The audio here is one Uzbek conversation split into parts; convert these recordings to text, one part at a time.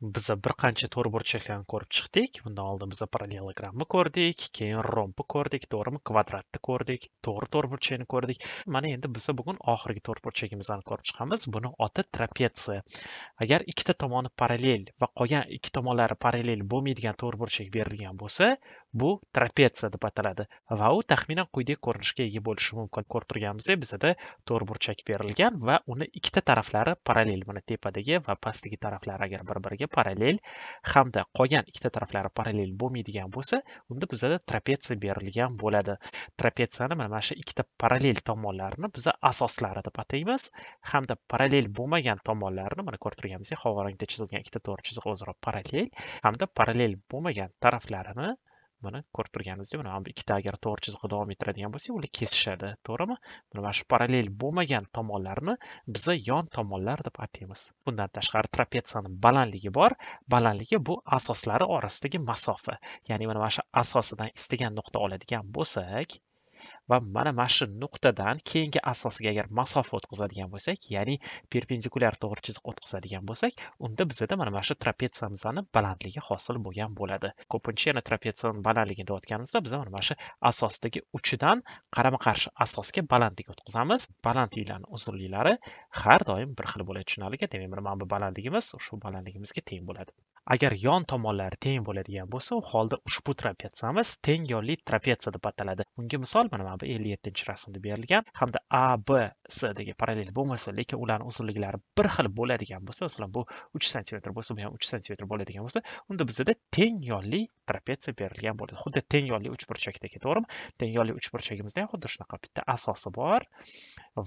biza bir qancha to'rtburchaklarni ko'rib chiqdik bundan oldin biza parallelogramni ko'rdik keyin rombni ko'rdik to'g'rimi kvadratni ko'rdik to'g'ri to'rtburchakni ko'rdik mana endi biza bugun oxirgi to'rtburchagimizni ko'rib chiqamiz buni oti trapetsiya agar ikkita tomoni parallel va qolgan ikki tomonlari parallel bo'lmaydigan to'rtburchak berilgan bo'lsa bu trapetsiya deb ataladi va u taxminan quyidagi ko'rinishga ega bo'lishi mumkin ko'rib turganimizdek bizada to'rtburchak berilgan va uni ikkita taraflari parallel mana tepadagi va pastdagi taraflari agar bir biriga parallel hamda qolgan ikkita taraflari parallel bo'lmaydigan bo'lsa unda bizada trapetsiya berilgan bo'ladi trapetsiyani mana shu ikkita parallel tomonlarini biza asoslari deb ataymiz hamda parallel bo'lmagan tomonlarini mana ko'rib turganimizdek havorangda chizilgan ikkita to'g'ri chiziq o'zaro parallel hamda parallel bo'lmagan taraflarini mana ko'rib turganingizdek mana bu ikkita agar to'g'ri chiziqda davom ettiradigan bo'lsak ular kesishadi to'g'rimi mana shu parallel bo'lmagan tomonlarni biza yon tomonlar deb ataymiz bundan tashqari trapetsiyani balandligi bor balandligi bu asoslari orasidagi masofa ya'ni mana mana shu asosidan istagan nuqta oladigan bo'lsak va mana mana shu nuqtadan keyingi asosiga agar masofa o'tkazadigan bo'lsak ya'ni perpendikulyar to'g'ri chiziq o'tkazadigan bo'lsak unda bizada mana mana shu trapetsiyamizni balandligi hosil bo'lgan bo'ladi ko'pincha yana trapetsiyani balandligini deyotganimizda biz mana shu asosdagi uchidan qarama qarshi asosga balandlik o'tkazamiz balandliklarni uzunliklari har doim bir xil bo'ladi tushunarlika demak mana bu balandligimiz shu balandligimizga teng bo'ladi agar yon tomonlari teng bo'ladigan bo'lsa u holda ushbu trapetsiyamiz teng yonli trapetsiya deb ataladi bunga misol mana mana bu ellik yettinchi rasmda berilgan hamda a b s degan parallel bo'lmasa lekin ularni uzunliklari bir xil bo'ladigan bo'lsa masalan bu uch santimetr bo'lsa bu ham uch santimetr bo'ladigan bo'lsa unda bizada teng yonli trapetsiya berilgan bo'ladi xuddi teng yolli uchburchakdagi to'g'rimi teng yolli uchburchagimizda ham xuddi shunaqa bitta asosi bor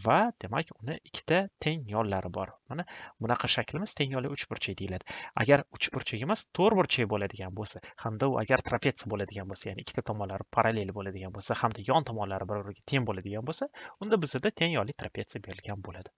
va demak uni ikkita teng yonlari bor mana bunaqa shaklimiz teng yolli uchburchak deyiladi agar uchburchagimiz burchak bo'ladigan bo'lsa hamda u agar trapetsiya bo'ladigan bo'lsa ya'ni ikkita tomonlari parallel bo'ladigan bo'lsa hamda yon tomonlari bir biriga teng bo'ladigan bo'lsa unda bizada teng yolli trapetsiya berilgan bo'ladi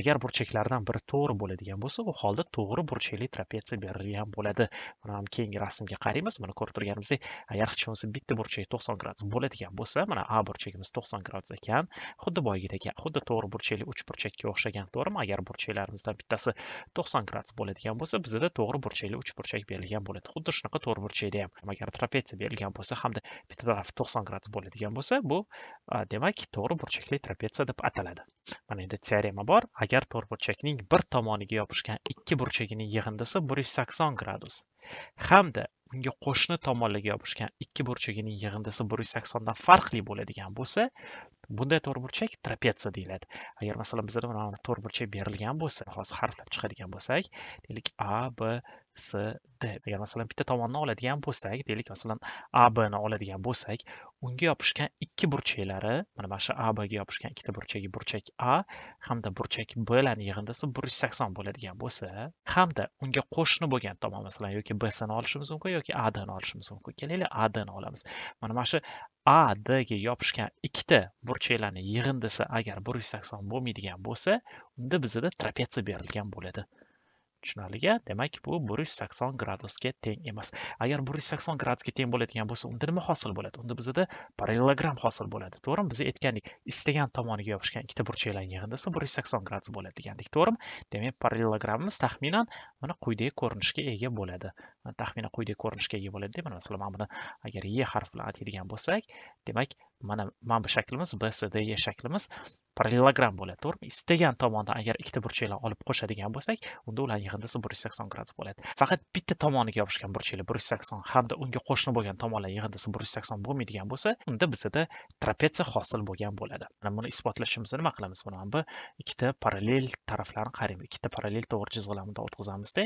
agar burchaklardan biri to'g'ri bo'ladigan bo'lsa u holda to'g'ri burchakli trapetsiya berilgan bo'ladi mana keyingi rasmga qaraymiz mana ko'rib turganimizdek agar hech bitta burchak to'qson gradus bo'ladigan bo'lsa mana a burchagimiz to'qson gradus ekan xuddi boyagidek xuddi to'g'ri burchakli uch burchakka o'xshagan to'g'rimi agar burchaklarimizdan bittasi to'qson gradus bo'ladigan bo'lsa bizada to'g'ri burchakli uch burchak berilgan bo'ladi xuddi shunaqa to'g'ri burchakda ham agar trapetsiya berilgan bo'lsa hamda bitta tarafi to'qson gradus bo'ladigan bo'lsa bu demak to'g'ri burchakli trapetsiya deb ataladi mana endi teorema bor agar burchakning bir tomoniga yopishgan ikki burchagining yig'indisi bir yuz sakson gradus hamda unga qo'shni tomonlarga yopishgan ikki burchagining yig'indisi bir yuz saksondan farqli bo'ladigan bo'lsa bunday to'rtburchak trapetsiya deyiladi agar masalan bizda to'rtburchak berilgan bo'lsa hozir harflab chiqadigan bo'lsak deylik a b D Agar masalan bitta tomonni oladigan bo'lsak, deylik masalan ABni oladigan bo'lsak, unga yopishgan ikki burchaklari, mana mana shu ABga yopishgan ikkita burchagi burchak A hamda burchak Blarning yig'indisi 180 bo'ladigan bo'lsa, hamda unga qo'shni bo'lgan tomon masalan yoki BSni olishimiz mumkin yoki ADni olishimiz mumkin. Kelinglar ADni olamiz. Mana mana shu A, ga yopishgan ikkita burchaklarning yig'indisi agar 180 bo'lmaydigan bo'lsa, unda bizda trapetsiya berilgan bo'ladi. tushunarliga demak bu bir yuz sakson gradusga teng emas agar bir yuz sakson gradusga teng bo'ladigan bo'lsa unda nima hosil bo'ladi unda bizada parallelogram hosil bo'ladi to'g'rimi biz aytgandik istagan tomoniga yopishgan ikkita burchaklarni yig'indisi bir sakson gradus bo'ladi degandik to'g'rimi demak parallelogramimiz taxminan mana quyidagi ko'rinishga ega bo'ladi taxminan quyidagi ko'rinishga ega bo'ladi mana masalan mana buni agar e harfi bilan aytadigan bo'lsak demak mana mana bu shaklimiz bcde shaklimiz parallelogram bo'ladi to'g'rimi istagan tomondan agar ikkita burchakni olib qo'shadigan bo'lsak unda ular yig'indisi bir yuz sakson gradus bo'ladi faqat bitta tomoniga yopishgan burchaklar bir yuz sakson hamda unga qo'shni bo'lgan tomonlar yig'indisi bir yuz sakson bo'lmaydigan bo'lsa unda bizada trapetsiya hosil bo'lgan bo'ladi mana buni isbotlashimizni nima qilamiz buni bu ikkita parallel taraflarni qaraymiz ikkita parallel to'g'ri chizgilarni o'tkazamizda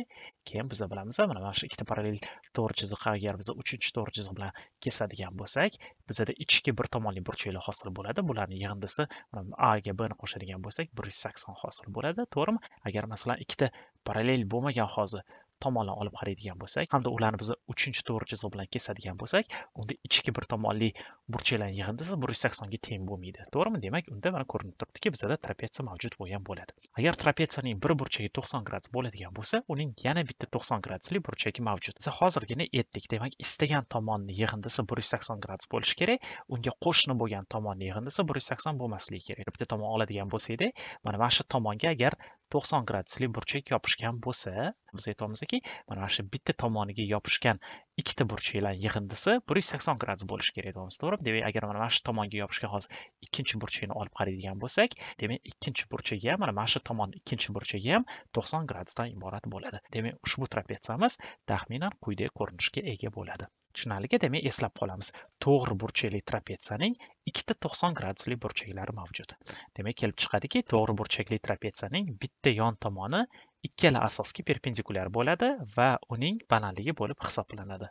keyin biz bilamiz mana mana shu ikkita parallel to'g'ri chiziqqa agar biz uchinchi to'g'ri chiziq bilan kesadigan bo'lsak bizada ichki bir tomon tomonli burchaklar hosil bo'ladi bularni yig'indisi um, a ga b ni qo'shadigan bo'lsak bir yuz sakson hosil bo'ladi to'g'rimi agar masalan ikkita parallel bo'lmagan hozir tomonlama olib qaraydigan bo'lsak hamda ularni biz uchinchi to'g'ri chiziq bilan kesadigan bo'lsak unda ichki bir tomonli burchaklar yig'indisi bir yuz saksonga teng bo'lmaydi to'g'rimi demak unda mana ko'rinib turibdiki bizada trapetsiya mavjud bo'lgan bo'ladi agar trapetsiyaning bir burchagi to'qson gradus bo'ladigan bo'lsa uning yana bitta to'qson gradusli burchagi mavjud biz hozirgina aytdik demak istagan tomonni yig'indisi bir yuz sakson gradus bo'lishi kerak unga qo'shni bo'lgan tomonni yig'indisi bir yuz sakson bo'lmasligi kerak bitta tomon oladigan bo'lsakda mana mana shu tomonga agar 90 gradusli burchak yopishgan bo'lsa biz aytyapmizki mana shu bitta tomoniga yopishgan ikkita burchaklar yig'indisi bir yuz sakson gradus bo'lishi kerak deyapmiz to'g'rimi demak agar mana mana shu tomonga yopishgan hozir ikkinchi burchakni olib qaraydigan bo'lsak demak ikkinchi burchagi ham mana mana shu tomon ikkinchi burchagi ham to'qson gradusdan iborat bo'ladi demak ushbu trapetsiyamiz taxminan quyidagi ko'rinishga ega bo'ladi tushunarliki demak eslab qolamiz to'g'ri burchakli trapetsiyaning ikkita to'qson gradusli burchaklari mavjud demak kelib chiqadiki to'g'ri burchakli trapetsiyaning bitta yon tomoni ikkala asosga perpendikulyar bo'ladi va uning balandligi bo'lib hisoblanadi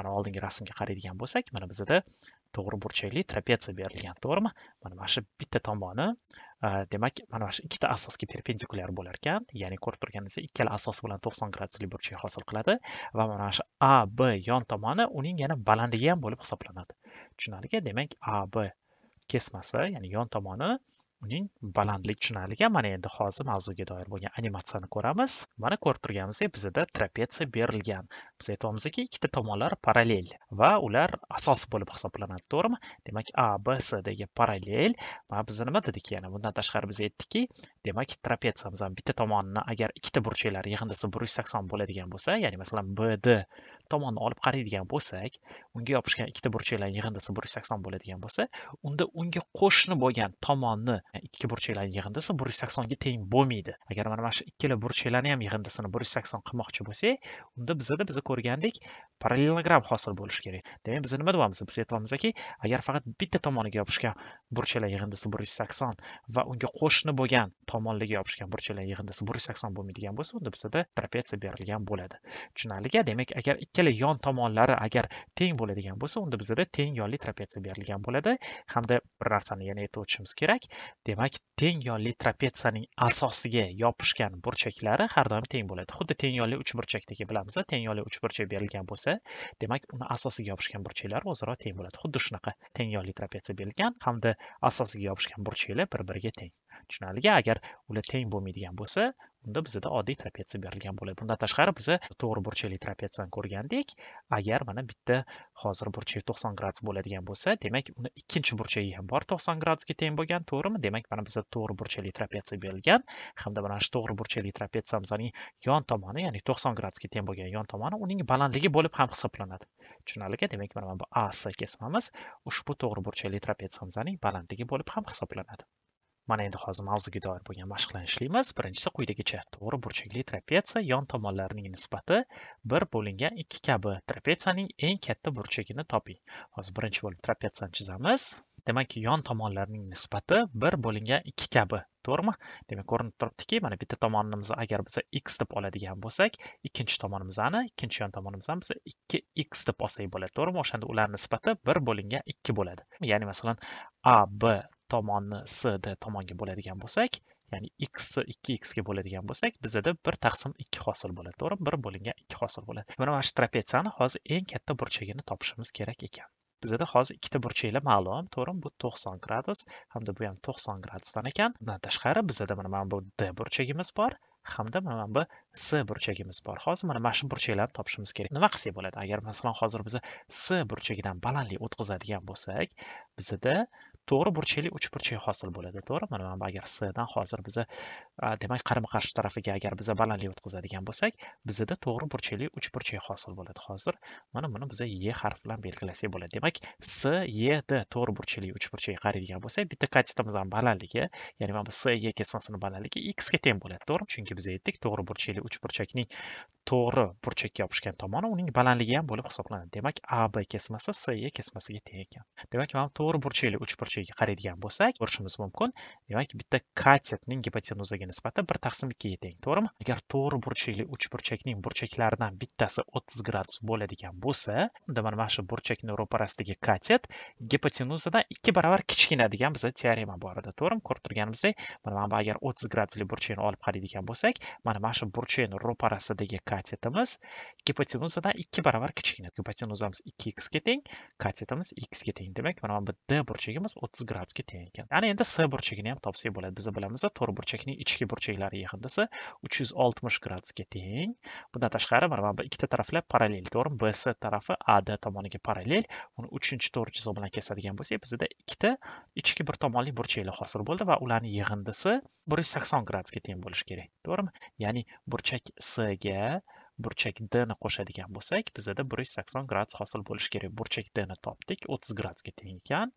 mana oldingi rasmga qaraydigan bo'lsak mana bizada to'g'ri burchakli trapetsiya berilgan to'g'rimi mana mana shu bitta tomoni demak mana shu ikkita asosga perpendikulyar bo'lar ekan ya'ni ko'rib turganingizdek ikkala asos bilan to'qson gradusli burchak hosil qiladi va mana shu a b yon tomoni uning yana balandligi ham bo'lib hisoblanadi tushunarlika demak a b kesmasi ya'ni yon tomoni uning balandlik tushunarlika mana endi hozir mavzuga doir bo'lgan animatsiyani ko'ramiz mana ko'rib turganimizdek bizda trapetsiya berilgan biz aytyapmizki ikkita tomonlar parallel va ular asos bo'lib hisoblanadi to'g'rimi demak a b s dagi parallel va biz nima dedik yana bundan tashqari biz aytdikki demak trapetsiyamiz bitta tomonini agar ikkita burchaklari yig'indisi bir yuz sakson bo'ladigan bo'lsa ya'ni masalan bd tomonni olib qaraydigan bo'lsak unga yopishgan ikkita burchaklarni yig'indisi bir yuz sakson bo'ladigan bo'lsa unda unga qo'shni bo'lgan tomonni e, ikki burchaklarni yig'indisi bir yuz saksonga teng bo'lmaydi agar mana mana shu ikkala burchaklarni ham yig'indisini bir yuz sakson qilmoqchi bo'lsak unda bizada biza ko'rgandek parallelogram hosil bo'lishi kerak demak biz nima deyapmiz biz aytyapmizki agar faqat bitta tomoniga yopishgan burchaklar yig'indisi bir yuz sakson va unga qo'shni bo'lgan tomonlarga yopishgan burchaklar yig'indisi bir yuz sakson bo'lmaydigan bo'lsa unda bizada proporsiya berilgan bo'ladi tushunarlika demak agar ikki ikkala yon tomonlari agar teng bo'ladigan bo'lsa unda bizada teng yonli trapetsiya berilgan bo'ladi hamda bir narsani yana aytib o'tishimiz kerak demak teng yonli trapetsiyaning asosiga yopishgan burchaklari har doim teng bo'ladi xuddi teng yonli uchburchakdagi bilamiz teng yonli uchburchak berilgan bo'lsa demak uni asosiga yopishgan burchaklar o'zaro teng bo'ladi xuddi shunaqa teng yonli trapetsiya berilgan hamda asosiga yopishgan burchaklar bir biriga teng tushunarliga agar ular teng bo'lmaydigan bo'lsa unda bizada oddiy trapetsiya berilgan bo'ladi bundan tashqari biza to'g'ri burchakli trapetsiyani ko'rgandik agar mana bitta hozir burchagi to'qson gradus bo'ladigan bo'lsa demak uni ikkinchi burchagi ham bor to'qson gradusga teng bo'lgan to'g'rimi demak mana bizda to'g'ri burchakli trapetsiya berilgan hamda mana shu to'g'ri burchakli trapetsiyamizning yon tomoni ya'ni to'qson gradusga teng bo'lgan yon tomoni uning balandligi bo'lib ham hisoblanadi tushunarlika demak mana bu as kesmamiz ushbu to'g'ri burchakli trapetsiyamizning balandligi bo'lib ham hisoblanadi mana endi hozir mavzuga doir bo'lgan mashqlarni ishlaymiz birinchisi quyidagicha to'g'ri burchakli trapetsiya yon tomonlarining nisbati bir bo'lingan ikki kabi trapetsiyaning eng katta burchagini toping hozir birinchi bo'lib trapetsiyani chizamiz demak yon tomonlarining nisbati bir bo'lingan ikki kabi to'g'rimi demak ko'rinib turibdiki mana bitta tomonimizni agar biz x deb oladigan bo'lsak ikkinchi tomonimizni ikkinchi yon tomonimizni biz ikki x deb olsak bo'ladi to'g'rimi o'shanda ularni nisbati bir bo'lingan ikki bo'ladi ya'ni masalan a b tomonni sd tomonga bo'ladigan bo'lsak ya'ni x ikki ga bo'ladigan bo'lsak bizada bir taqsim ikki hosil bo'ladi to'g'rimi bir bo'lingan ikki hosil bo'ladi mana mana shu trapetsiyani hozir eng katta burchagini topishimiz kerak ekan bizada hozir ikkita burchaklar ma'lum to'g'rimi bu to'qson gradus hamda bu ham to'qson gradusdan ekan bundan tashqari bizada mana mana bu d burchagimiz bor hamda mana bu s burchagimiz bor hozir mana mana shu burchaklarni topishimiz kerak nima qilsak bo'ladi agar masalan hozir biz s burchagidan balandlik o'tkazadigan bo'lsak bizada to'g'ri burchakli uch burchak hosil bo'ladi to'g'ri mana mana agar sdan dan hozir biza demak qarama qarshi tarafiga agar biza balandlik o'tkazadigan bo'lsak bizada to'g'ri burchakli uch burchak hosil bo'ladi hozir mana buni biza e harf bilan belgilasak bo'ladi demak s e d to'g'ri burchakli uch burchakga qaraydigan bo'lsak bitta katetimizni balandligi ya'ni mana bu s e kesmasini balandligi x ga teng bo'ladi to'g'rimi chunki biz aytdik to'g'ri burchakli uch burchakning to'g'ri burchakka yopishgan tomoni uning balandligi ham bo'lib hisoblanadi demak ab kesmasi se kesmasiga teng ekan demak mana to'g'ri burchakli uch burchakga qaraydigan bo'lsak ko'rishimiz mumkin demak bitta katetning gipotenuzaga nisbati bir taqsim ikkiga teng to'g'rimi agar to'g'ri burchakli uch burchakning burchaklaridan bittasi o'ttiz gradus bo'ladigan bo'lsa unda mana mana shu burchakni ro'parasidagi katet gipotenuzadan ikki baravar kichkina degan bizda teorema bor edi to'g'rimi ko'rib turganimizdek mana agar o'ttiz gradusli burchakni olib qaraydigan bo'lsak mana mana shu burchakni ro'parasidagi katetimiz gipotenuzadan 2 barobar kichkina. Gipotenuzamiz 2x ga teng, katetimiz x ga teng. Demak, mana bu d burchagimiz 30 gradusga teng ekan. Ana endi s burchagini ham topsak bo'ladi. Biz bilamiz, to'r burchakning ichki burchaklari yig'indisi 360 gradusga teng. Bundan tashqari, mana bu ikkita taraflar parallel, to'g'rimi? BS tarafi AD tomoniga parallel. Uni 3 to'g'ri chiziq bilan kesadigan bo'lsak, bizda ikkita ichki bir tomonli burchaklar hosil bo'ldi va ularning yig'indisi 180 gradusga teng bo'lishi kerak. To'g'rimi? Ya'ni burchak C ga burchak d ni qo'shadigan bo'lsak bizada bir yuz sakson gradus hosil bo'lishi kerak burchak d ni topdik o'ttiz gradusga teng ekan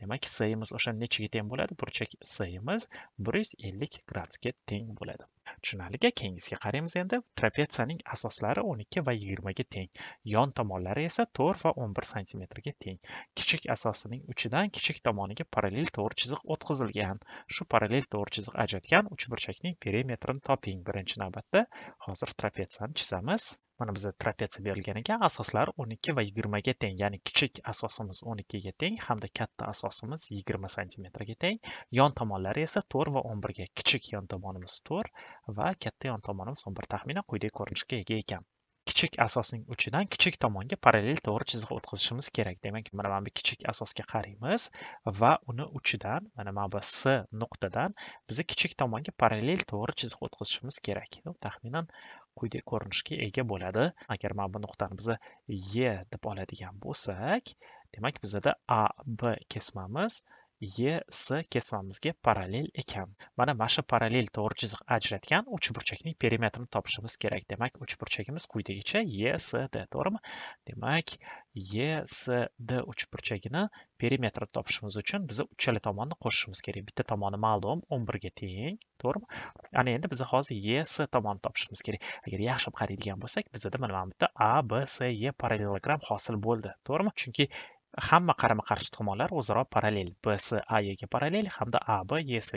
demak C-imiz o'sha nechaga teng bo'ladi burchak simiz imiz 150 gradusga teng bo'ladi tushunarlika keyingisiga qaraymiz endi trapetsiyaning asoslari 12 va 20 ga teng yon tomonlari esa 4 va 11 sm ga teng kichik asosining uchidan kichik tomoniga parallel to'g'ri chiziq o'tkazilgan shu parallel to'g'ri chiziq ajratgan uchburchakning perimetrini toping birinchi navbatda hozir trapetsiyani chizamiz mana bizda trapetsiya berilgan ekan asoslari 12 va 20 ga teng ya'ni kichik asosimiz 12 ga teng hamda katta asosimiz 20 santimetrga teng yon tomonlari esa 4 va 11 ga kichik yon tomonimiz 4 va katta yon tomonimiz 11 taxminan quyidagi ko'rinishga ega ekan kichik asosning uchidan kichik tomonga parallel to'g'ri chiziq o'tkazishimiz kerak demak mana mana bu kichik asosga qaraymiz va uni uchidan mana mana bu s nuqtadan biz kichik tomonga parallel to'g'ri chiziq o'tkazishimiz kerak taxminan quyidagi ko'rinishga ega bo'ladi agar mana bu nuqtani biza e deb oladigan bo'lsak demak bizada a b kesmamiz y s kesmamizga parallel ekan mana mana shu parallel to'g'ri chiziq ajratgan uchburchakning perimetrini topishimiz kerak demak uchburchagimiz quyidagicha y s d to'g'rimi demak y s d uchburchagini perimetrini topishimiz uchun biz uchala tomonni qo'shishimiz kerak bitta tomoni ma'lum 11 ga teng to'g'rimi ana endi biz hozir y s tomonni topishimiz kerak agar yaxshi qaraydigan bo'lsak bizda mana bu yerda a b s e parallelogram hosil bo'ldi to'g'rimi chunki hamma qarama qarshi tomonlar o'zaro parallel bs ga parallel hamda ab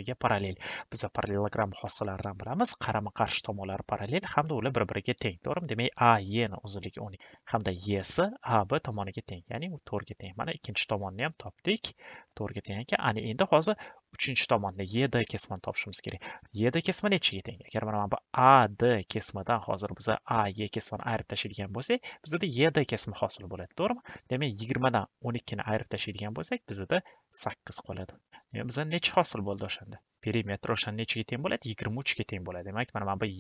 ga parallel biza parallelogram hosilaridan bilamiz qarama qarshi tomonlar parallel hamda ular bir biriga teng to'g'rimi demak a uzunligi o'n hamda ys ab tomoniga teng ya'ni u to'rtga teng mana ikkinchi tomonni ham topdik to'rtga teng ekan ana endi hozir uchinchi tomonni ed kesmani topishimiz kerak ed kesma nechiga teng agar mana bu ad kesmadan hozir biza a e kesmani ayirib tashlaydigan bo'lsak bizada ed kesmi hosil bo'ladi to'g'rimi demak yigirmadan o'n ikkini ayirib tashlaydigan bo'lsak bizada sakkiz qoladi biza necha hosil bo'ldi o'shanda perimetr o'shanda nechiga teng bo'ladi yigirma uchga teng bo'ladi demak mana mana bu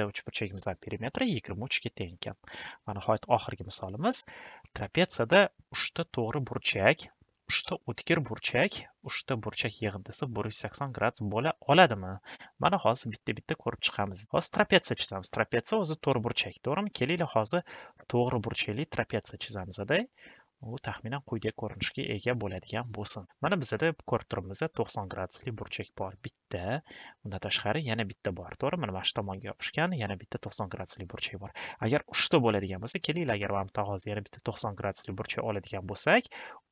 d uchburchagimizdan perimetri yigirma uchga teng ekan mana nihoyat oxirgi misolimiz trapetsiyada uchta to'g'ri burchak uchta o'tkir burchak uchta burchak yig'i desa bir yuz sakson gradus bo'la oladimi mana hozir bitta bitta ko'rib chiqamiz hozir trapetsiya chizamiz trapetsiya o'zi to'rt burchak to'g'rimi kelinglar hozir to'g'ri burchakli trapetsiya chizamiz chizamizda u taxminan quyidagi ko'rinishga ega bo'ladigan bo'lsin mana bizada ko'rib turibmiz to'qson gradusli burchak bor bitta undan tashqari yana bitta bor to'g'rimi mana shu tomonga yopishgan yana bitta to'qson gradusli burchak bor agar uchta bo'ladigan bo'lsa kelinglar agar mana bu hozir yana bitta to'qson gradusli burchak oladigan bo'lsak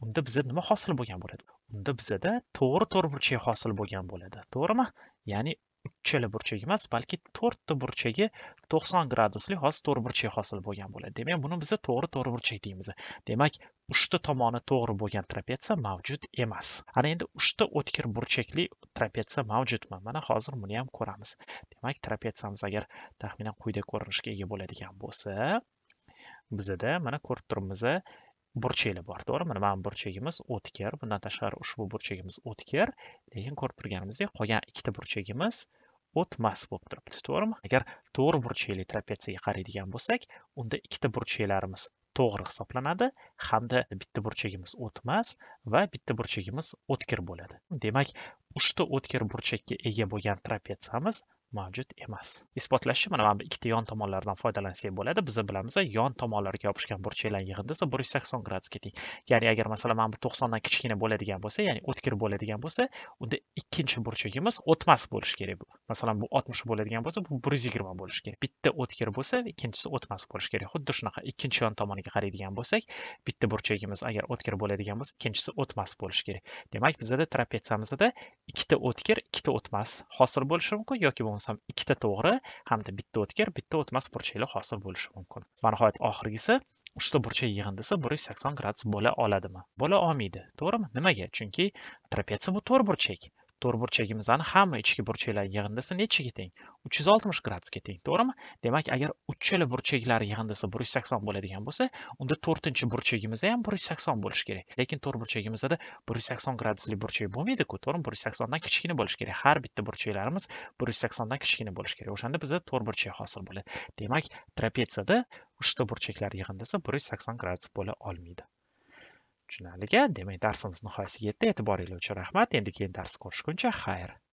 unda bizda nima hosil bo'lgan bo'ladi unda bizada to'g'ri burchak hosil bo'lgan bo'ladi to'g'rimi ya'ni uchala burchak emas balki to'rtta burchagi to'qson gradusli hozir burchak hosil bo'lgan bo'ladi demak buni biz to'g'ri burchak deymiz demak uchta tomoni to'g'ri bo'lgan trapetsiya mavjud emas ana endi uchta o'tkir burchakli trapetsiya mavjudmi mana hozir buni ham ko'ramiz demak trapetsiyamiz agar taxminan quyidagi ko'rinishga ega bo'ladigan bo'lsa bizada mana ko'rib turibmiz burchaklar bor to'g'rimi mana bu burchagimiz o'tkir bundan tashqari ushbu burchagimiz o'tkir lekin ko'rib turganimizdek qolgan ikkita burchagimiz o't bo'lib turibdi to'g'rimi agar to'g'ri burchakli trapetsiyaga qaraydigan bo'lsak unda ikkita burchaklarimiz to'g'ri hisoblanadi hamda bitta burchagimiz o'tmas va bitta burchagimiz o'tkir bo'ladi demak uchta o'tkir burchakka ega bo'lgan trapetsiyamiz mavjud emas isbotlashchi mana mana bu ikkita yon tomonlardan foydalansak bo'ladi biz bilamiz yon tomonlarga yopishgan burchaklar yig'indisi desa bir yuz sakson gradusga teng ya'ni agar masalan mana bu to'qsondan kichkina bo'ladigan bo'lsa ya'ni o'tkir bo'ladigan bo'lsa unda ikkinchi burchagimiz o'tmas bo'lishi kerak bu masalan bu oltmish bo'ladigan bo'lsa bu bir yuz yigirma bo'lishi kerak bitta o'tkir bo'lsa ikkinchisi o'tmas bo'lishi kerak xuddi shunaqa ikkinchi yon tomoniga qaraydigan bo'lsak bitta burchagimiz agar o'tkir bo'ladigan bo'lsa ikkinchisi o'tmas bo'lishi kerak demak bizada trapetsiyamizda ikkita o'tkir ikkita o'tmas hosil bo'lishi mumkin yoki bo'lmasa bilmasam ikkita to'g'ri hamda bitta o'tkir bitta o'tmas burchaklar hosil bo'lishi mumkin va nihoyat oxirgisi uchta burchak yig'indisi bir yuz sakson gradus bo'la oladimi bo'la olmaydi to'g'rimi nimaga chunki trapetsiya bu burchak to'r burchagimizni hamma ichki burchaklar yig'indisi nechiga teng 360 gradusga teng to'g'rimi demak agar uchala burchaklar yig'indisi 180 bo'ladigan bo'lsa unda to'rtinchi burchagimiz ham 180 bo'lishi kerak lekin to'rt burchagimizda 180 gradusli burchak bo'lmaydi-ku to'g'rimi 180 dan kichkina bo'lishi kerak har bitta burchaklarimiz 180 dan kichkina bo'lishi kerak o'shanda bizda to'rt burchak hosil bo'ladi demak trapetsiyada uchta burchaklar yig'indisi 180 gradus bo'la olmaydi tushunarliga demak darsimiz nihoyasiga yetdi e'tiboringlar uchun rahmat endi keyin dars ko'rishguncha xayr